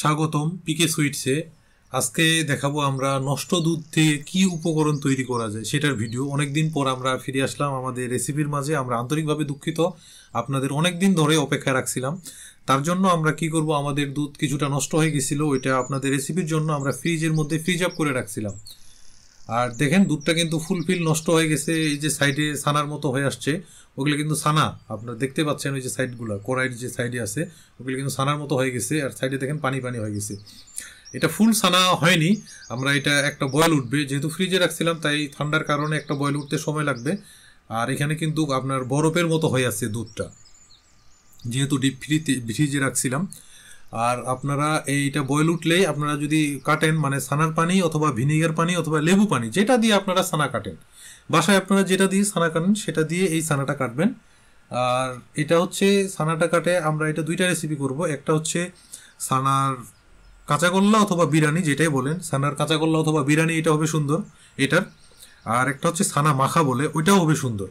স্বাগতম পিকে সুইটসে আজকে দেখাবো আমরা নষ্ট দুধ থেকে কী উপকরণ তৈরি করা যায় সেটার ভিডিও অনেক দিন পর আমরা ফিরে আসলাম আমাদের রেসিপির মাঝে আমরা আন্তরিকভাবে দুঃখিত আপনাদের অনেক দিন ধরে অপেক্ষা রাখছিলাম তার জন্য আমরা কি করব আমাদের দুধ কিছুটা নষ্ট হয়ে গেছিলো ওইটা আপনাদের রেসিপির জন্য আমরা ফ্রিজের মধ্যে ফ্রিজ আপ করে রাখছিলাম আর দেখেন দুধটা কিন্তু ফুলফিল নষ্ট হয়ে গেছে এই যে সাইডে ছানার মতো হয়ে আসছে ওগুলো কিন্তু সানা আপনারা দেখতে পাচ্ছেন ওই যে সাইডগুলো কড়াইয়ের যে সাইডে আছে ওগুলো কিন্তু সানার মতো হয়ে গেছে আর সাইডে দেখেন পানি পানি হয়ে গেছে এটা ফুল সানা হয়নি আমরা এটা একটা বয়েল উঠবে যেহেতু ফ্রিজে রাখছিলাম তাই ঠান্ডার কারণে একটা বয়েল উঠতে সময় লাগবে আর এখানে কিন্তু আপনার বরফের মতো হয়ে আছে দুধটা যেহেতু ডিপ ফ্রিজে রাখছিলাম আর আপনারা এইটা বয়েল উঠলেই আপনারা যদি কাটেন মানে সানার পানি অথবা ভিনিগার পানি অথবা লেবু পানি যেটা দিয়ে আপনারা সানা কাটেন বাসায় আপনারা যেটা দিয়ে সানা কাটেন সেটা দিয়ে এই সানাটা কাটবেন আর এটা হচ্ছে সানাটা কাটে আমরা এটা দুইটা রেসিপি করব একটা হচ্ছে সানার কাঁচাগোল্লা অথবা বিরিয়ানি যেটাই বলেন সানার কাঁচাগোল্লা অথবা বিরিয়ানি এটা হবে সুন্দর এটার আর একটা হচ্ছে সানা মাখা বলে ওইটাও হবে সুন্দর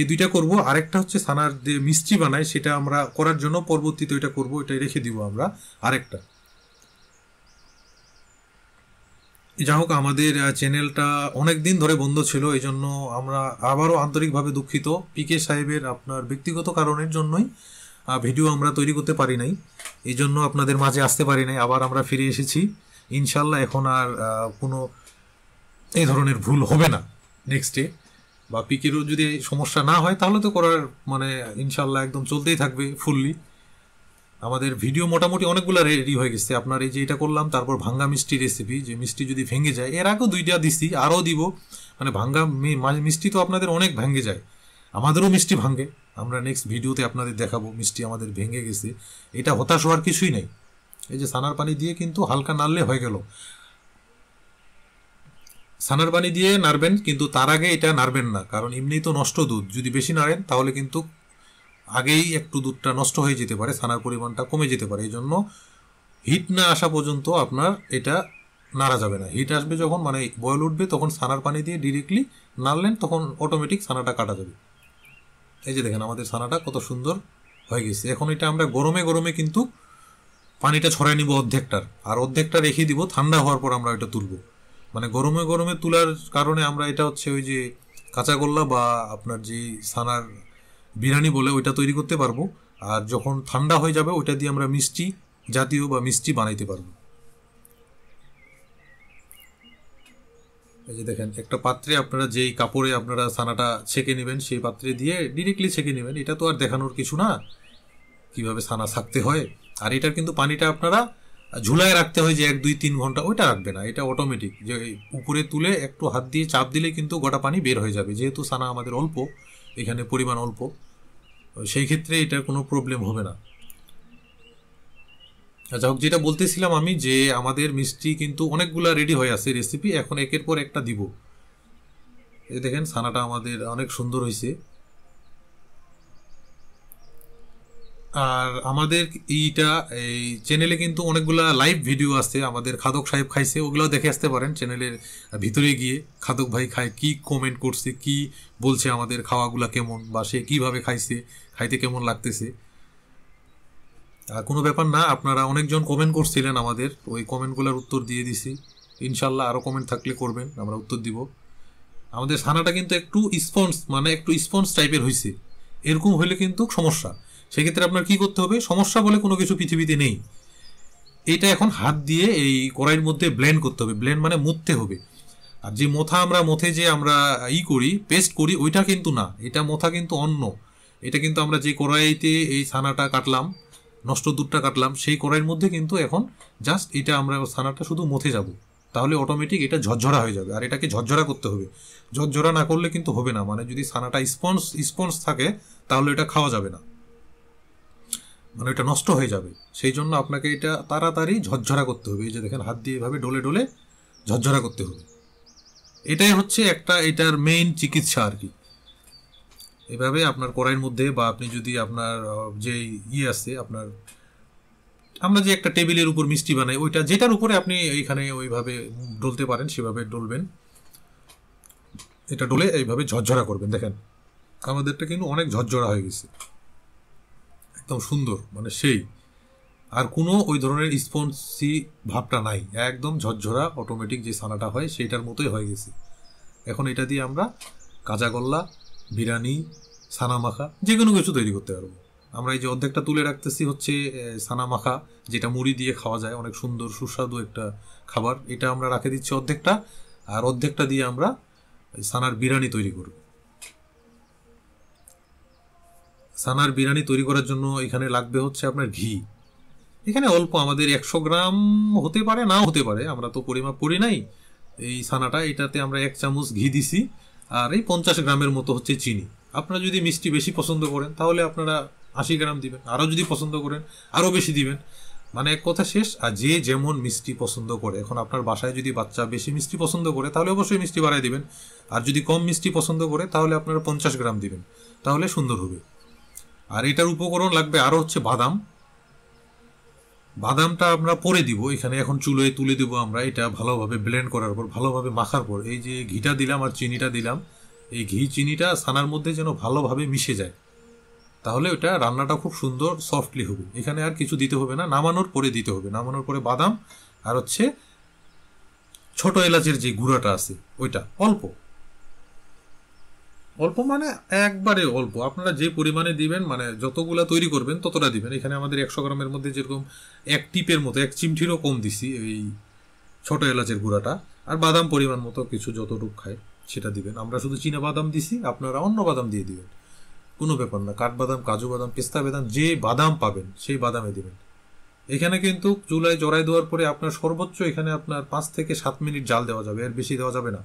এই দুইটা করব আরেকটা হচ্ছে ছানার যে মিষ্টি বানায় সেটা আমরা করার জন্য পরবর্তীতে ওইটা করব এটা রেখে দিব আমরা আরেকটা যা হোক আমাদের চ্যানেলটা অনেক দিন ধরে বন্ধ ছিল এই জন্য আমরা আবারও আন্তরিকভাবে দুঃখিত পিকে সাহেবের আপনার ব্যক্তিগত কারণের জন্যই ভিডিও আমরা তৈরি করতে পারি নাই এই জন্য আপনাদের মাঝে আসতে পারি নাই আবার আমরা ফিরে এসেছি ইনশাল্লাহ এখন আর কোনো এই ধরনের ভুল হবে না নেক্সট ডে বা পিকেরও যদি সমস্যা না হয় তাহলে তো করার মানে ইনশাল্লাহ একদম চলতেই থাকবে ফুললি আমাদের ভিডিও মোটামুটি অনেকগুলো রেডি হয়ে গেছে আপনার এই যে এটা করলাম তারপর ভাঙ্গা মিষ্টি রেসিপি যে মিষ্টি যদি ভেঙে যায় এর আগেও দুইটা দিছি আরও দিব মানে ভাঙ্গা মিষ্টি তো আপনাদের অনেক ভেঙে যায় আমাদেরও মিষ্টি ভাঙ্গে আমরা নেক্সট ভিডিওতে আপনাদের দেখাবো মিষ্টি আমাদের ভেঙে গেছে এটা হতাশ হওয়ার কিছুই নেই এই যে সানার পানি দিয়ে কিন্তু হালকা নাড়লে হয়ে গেল সানার পানি দিয়ে নাড়বেন কিন্তু তার আগে এটা নাড়বেন না কারণ এমনি তো নষ্ট দুধ যদি বেশি নাড়েন তাহলে কিন্তু আগেই একটু দুধটা নষ্ট হয়ে যেতে পারে ছানার পরিমাণটা কমে যেতে পারে এই জন্য হিট না আসা পর্যন্ত আপনার এটা নাড়া যাবে না হিট আসবে যখন মানে বয়েল উঠবে তখন সানার পানি দিয়ে ডিরেক্টলি নাড়লেন তখন অটোমেটিক ছানাটা কাটা যাবে এই যে দেখেন আমাদের ছানাটা কত সুন্দর হয়ে গেছে এখন এটা আমরা গরমে গরমে কিন্তু পানিটা ছড়াই নিব অর্ধেকটার আর অর্ধেকটা রেখে দিব ঠান্ডা হওয়ার পর আমরা এটা তুলবো মানে গরমে গরমে তোলার কারণে আমরা এটা হচ্ছে ওই যে কাঁচাগোল্লা বা আপনার যে সানার বিরিয়ানি বলে ওইটা তৈরি করতে পারবো আর যখন ঠান্ডা হয়ে যাবে ওইটা দিয়ে আমরা মিষ্টি জাতীয় বা মিষ্টি বানাইতে পারবো এই যে দেখেন একটা পাত্রে আপনারা যেই কাপড়ে আপনারা ছানাটা ছেঁকে নেবেন সেই পাত্রে দিয়ে ডিরেক্টলি ছেঁকে নেবেন এটা তো আর দেখানোর কিছু না কিভাবে ছানা থাকতে হয় আর এটার কিন্তু পানিটা আপনারা ঝুলায় রাখতে হয় যে এক দুই তিন ঘন্টা ওইটা রাখবে না এটা অটোমেটিক যে উপরে তুলে একটু হাত দিয়ে চাপ দিলে কিন্তু গোটা পানি বের হয়ে যাবে যেহেতু সানা আমাদের অল্প এখানে পরিমাণ অল্প সেই ক্ষেত্রে এটার কোনো প্রবলেম হবে না যাই আচ্ছা, হোক যেটা বলতেছিলাম আমি যে আমাদের মিষ্টি কিন্তু অনেকগুলো রেডি হয়ে আছে রেসিপি এখন একের পর একটা দিব এ দেখেন সানাটা আমাদের অনেক সুন্দর হয়েছে আর আমাদের এইটা এই চ্যানেলে কিন্তু অনেকগুলা লাইভ ভিডিও আছে আমাদের খাদক সাহেব খাইছে ওগুলো দেখে আসতে পারেন চ্যানেলের ভিতরে গিয়ে খাদক ভাই খায় কি কমেন্ট করছে কি বলছে আমাদের খাওয়াগুলা কেমন বা সে কীভাবে খাইছে খাইতে কেমন লাগতেছে আর কোনো ব্যাপার না আপনারা অনেকজন কমেন্ট করছিলেন আমাদের ওই কমেন্টগুলোর উত্তর দিয়ে দিছি ইনশাল্লাহ আরও কমেন্ট থাকলে করবেন আমরা উত্তর দিব আমাদের ছানাটা কিন্তু একটু স্পন্স মানে একটু স্পন্স টাইপের হয়েছে এরকম হলে কিন্তু সমস্যা সেক্ষেত্রে আপনার কি করতে হবে সমস্যা বলে কোনো কিছু পৃথিবীতে নেই এটা এখন হাত দিয়ে এই কড়াইয়ের মধ্যে ব্লেন্ড করতে হবে ব্লেন্ড মানে মুথতে হবে আর যে মোথা আমরা মোথে যে আমরা ই করি পেস্ট করি ওইটা কিন্তু না এটা মোথা কিন্তু অন্য এটা কিন্তু আমরা যে কড়াইতে এই ছানাটা কাটলাম নষ্ট দুধটা কাটলাম সেই কড়াইয়ের মধ্যে কিন্তু এখন জাস্ট এটা আমরা ছানাটা শুধু মথে যাব তাহলে অটোমেটিক এটা ঝরঝরা হয়ে যাবে আর এটাকে ঝরঝরা করতে হবে ঝরঝরা না করলে কিন্তু হবে না মানে যদি ছানাটা স্পঞ্জ স্পঞ্জ থাকে তাহলে এটা খাওয়া যাবে না মানে ওইটা নষ্ট হয়ে যাবে সেই জন্য আপনাকে এটা তাড়াতাড়ি ঝরঝরা করতে হবে এই যে দেখেন হাত দিয়ে এভাবে ডোলে ডোলে ঝরঝরা করতে হবে এটাই হচ্ছে একটা এটার মেইন চিকিৎসা আর কি এভাবে আপনার কড়াইয়ের মধ্যে বা আপনি যদি আপনার যে ইয়ে আছে আপনার আমরা যে একটা টেবিলের উপর মিষ্টি বানাই ওইটা যেটার উপরে আপনি এইখানে ওইভাবে ডলতে পারেন সেভাবে ডলবেন এটা ডলে এইভাবে ঝরঝরা করবেন দেখেন আমাদেরটা কিন্তু অনেক ঝরঝরা হয়ে গেছে একদম সুন্দর মানে সেই আর কোনো ওই ধরনের স্পন্সি ভাবটা নাই একদম ঝরঝরা অটোমেটিক যে সানাটা হয় সেইটার মতোই হয়ে গেছে এখন এটা দিয়ে আমরা কাঁচাগোল্লা বিরিয়ানি ছানা মাখা যে কোনো কিছু তৈরি করতে পারবো আমরা এই যে অর্ধেকটা তুলে রাখতেছি হচ্ছে সানামাখা মাখা যেটা মুড়ি দিয়ে খাওয়া যায় অনেক সুন্দর সুস্বাদু একটা খাবার এটা আমরা রাখে দিচ্ছি অর্ধেকটা আর অর্ধেকটা দিয়ে আমরা সানার বিরিয়ানি তৈরি করবো সানার বিরিয়ানি তৈরি করার জন্য এখানে লাগবে হচ্ছে আপনার ঘি এখানে অল্প আমাদের একশো গ্রাম হতে পারে নাও হতে পারে আমরা তো পরিমাপ করি নাই এই ছানাটা এটাতে আমরা এক চামচ ঘি দিছি আর এই পঞ্চাশ গ্রামের মতো হচ্ছে চিনি আপনারা যদি মিষ্টি বেশি পছন্দ করেন তাহলে আপনারা আশি গ্রাম দিবেন আরও যদি পছন্দ করেন আরও বেশি দিবেন মানে এক কথা শেষ আর যে যেমন মিষ্টি পছন্দ করে এখন আপনার বাসায় যদি বাচ্চা বেশি মিষ্টি পছন্দ করে তাহলে অবশ্যই মিষ্টি বাড়াই দিবেন আর যদি কম মিষ্টি পছন্দ করে তাহলে আপনারা পঞ্চাশ গ্রাম দিবেন তাহলে সুন্দর হবে আর এটার উপকরণ লাগবে আরও হচ্ছে বাদাম বাদামটা আমরা পরে দিব এখানে এখন চুলোয় তুলে দিব আমরা এটা ভালোভাবে ব্লেন্ড করার পর ভালোভাবে মাখার পর এই যে ঘিটা দিলাম আর চিনিটা দিলাম এই ঘি চিনিটা ছানার মধ্যে যেন ভালোভাবে মিশে যায় তাহলে ওটা রান্নাটা খুব সুন্দর সফটলি হবে এখানে আর কিছু দিতে হবে না নামানোর পরে দিতে হবে নামানোর পরে বাদাম আর হচ্ছে ছোট এলাচের যে গুঁড়াটা আছে ওইটা অল্প অল্প মানে একবারে অল্প আপনারা যে পরিমাণে দিবেন মানে যতগুলা তৈরি করবেন ততটা দিবেন এখানে আমাদের একশো গ্রামের মধ্যে যেরকম এক টিপের মতো এক চিমঠিরও কম দিছি এই ছোট এলাচের গুঁড়াটা আর বাদাম পরিমাণ মতো কিছু যতটুক খায় সেটা দিবেন আমরা শুধু চীনা বাদাম দিছি আপনারা অন্য বাদাম দিয়ে দিবেন কোনো ব্যাপার না কাঠবাদাম কাজু বাদাম পেস্তা বাদাম যে বাদাম পাবেন সেই বাদামে দিবেন এখানে কিন্তু চুলায় জড়াই দেওয়ার পরে আপনার সর্বোচ্চ এখানে আপনার পাঁচ থেকে সাত মিনিট জাল দেওয়া যাবে এর বেশি দেওয়া যাবে না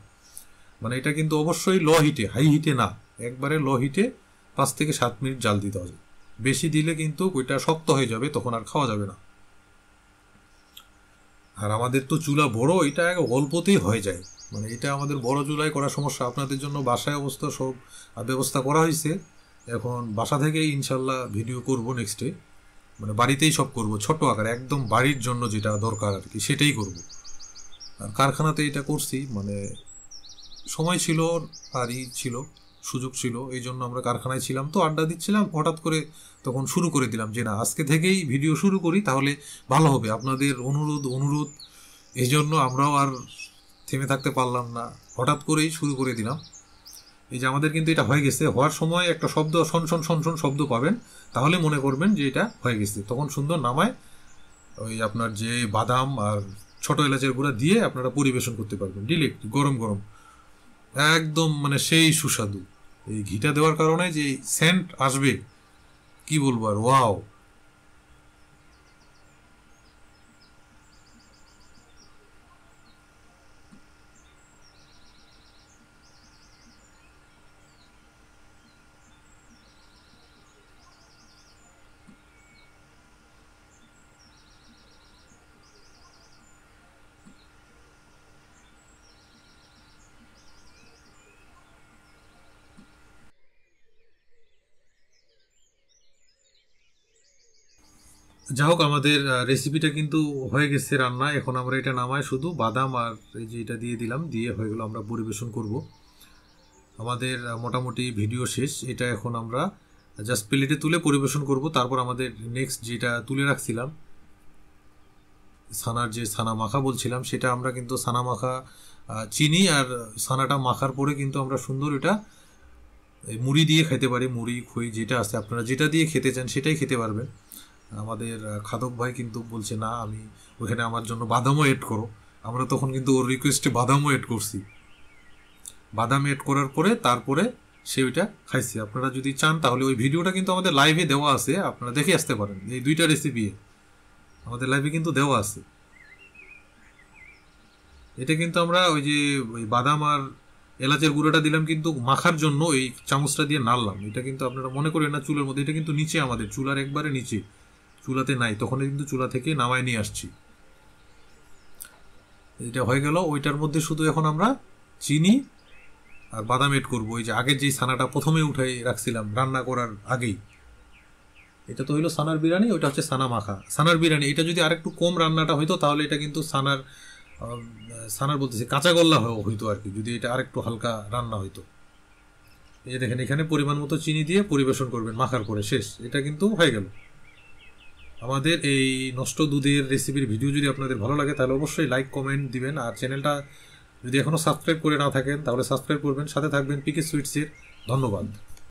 মানে এটা কিন্তু অবশ্যই ল হিটে হাই হিটে না একবারে ল হিটে পাঁচ থেকে সাত মিনিট জাল দিতে হবে বেশি দিলে কিন্তু ওইটা শক্ত হয়ে যাবে তখন আর খাওয়া যাবে না আর আমাদের তো চুলা বড় এটা অল্পতেই হয়ে যায় মানে এটা আমাদের বড় চুলায় করা সমস্যা আপনাদের জন্য বাসায় অবস্থা সব ব্যবস্থা করা হয়েছে এখন বাসা থেকে ইনশাল্লাহ ভিডিও করব নেক্সটে মানে বাড়িতেই সব করব ছোট আকারে একদম বাড়ির জন্য যেটা দরকার আর কি সেটাই করব আর কারখানাতে এটা করছি মানে সময় ছিল আর ই ছিল সুযোগ ছিল এই জন্য আমরা কারখানায় ছিলাম তো আড্ডা দিচ্ছিলাম হঠাৎ করে তখন শুরু করে দিলাম যে না আজকে থেকেই ভিডিও শুরু করি তাহলে ভালো হবে আপনাদের অনুরোধ অনুরোধ এই জন্য আমরাও আর থেমে থাকতে পারলাম না হঠাৎ করেই শুরু করে দিলাম এই যে আমাদের কিন্তু এটা হয়ে গেছে হওয়ার সময় একটা শব্দ শন শন শব্দ পাবেন তাহলে মনে করবেন যে এটা হয়ে গেছে তখন সুন্দর নামায় ওই আপনার যে বাদাম আর ছোটো এলাচের গুঁড়া দিয়ে আপনারা পরিবেশন করতে পারবেন ডিলেক্ট গরম গরম একদম মানে সেই সুস্বাদু এই ঘিটা দেওয়ার কারণে যে সেন্ট আসবে কি বলবো আর ওয়াও যা হোক আমাদের রেসিপিটা কিন্তু হয়ে গেছে রান্না এখন আমরা এটা নামায় শুধু বাদাম আর এই যে এটা দিয়ে দিলাম দিয়ে হয়ে গেলো আমরা পরিবেশন করব আমাদের মোটামুটি ভিডিও শেষ এটা এখন আমরা জাস্ট প্লেটে তুলে পরিবেশন করব তারপর আমাদের নেক্সট যেটা তুলে রাখছিলাম ছানার যে ছানা মাখা বলছিলাম সেটা আমরা কিন্তু ছানা মাখা চিনি আর ছানাটা মাখার পরে কিন্তু আমরা সুন্দর এটা মুড়ি দিয়ে খেতে পারি মুড়ি খই যেটা আছে আপনারা যেটা দিয়ে খেতে চান সেটাই খেতে পারবেন আমাদের খাদক ভাই কিন্তু বলছে না আমি ওখানে আমার জন্য বাদামও এড করো আমরা তখন কিন্তু ওর রিকোয়েস্টে বাদামও এড করছি বাদাম এড করার পরে তারপরে সে ওইটা খাইছে আপনারা যদি চান তাহলে ওই ভিডিওটা কিন্তু আমাদের লাইভে দেওয়া আছে আপনারা দেখে আসতে পারেন এই দুইটা রেসিপি আমাদের লাইভে কিন্তু দেওয়া আছে এটা কিন্তু আমরা ওই যে ওই বাদাম আর এলাচের গুঁড়োটা দিলাম কিন্তু মাখার জন্য এই চামচটা দিয়ে নাড়লাম এটা কিন্তু আপনারা মনে করেন না চুলের মধ্যে এটা কিন্তু নিচে আমাদের চুলার একবারে নিচে চুলাতে নাই তখনই কিন্তু চুলা থেকে নামায় নিয়ে আসছি এটা হয়ে গেল ওইটার মধ্যে শুধু এখন আমরা চিনি আর বাদাম এড করবো ওই যে আগের যেই ছানাটা প্রথমে উঠাই রাখছিলাম রান্না করার আগেই এটা তো হইলো সানার বিরিয়ানি ওইটা হচ্ছে সানা মাখা সানার বিরিয়ানি এটা যদি আরেকটু কম রান্নাটা হইতো তাহলে এটা কিন্তু সানার সানার বলতেছি কাঁচাগোল্লা হইতো আর কি যদি এটা আরেকটু হালকা রান্না হইতো এই দেখেন এখানে পরিমাণ মতো চিনি দিয়ে পরিবেশন করবেন মাখার পরে শেষ এটা কিন্তু হয়ে গেল আমাদের এই নষ্ট দুধের রেসিপির ভিডিও যদি আপনাদের ভালো লাগে তাহলে অবশ্যই লাইক কমেন্ট দিবেন আর চ্যানেলটা যদি এখনও সাবস্ক্রাইব করে না থাকেন তাহলে সাবস্ক্রাইব করবেন সাথে থাকবেন পিকে সুইটসের ধন্যবাদ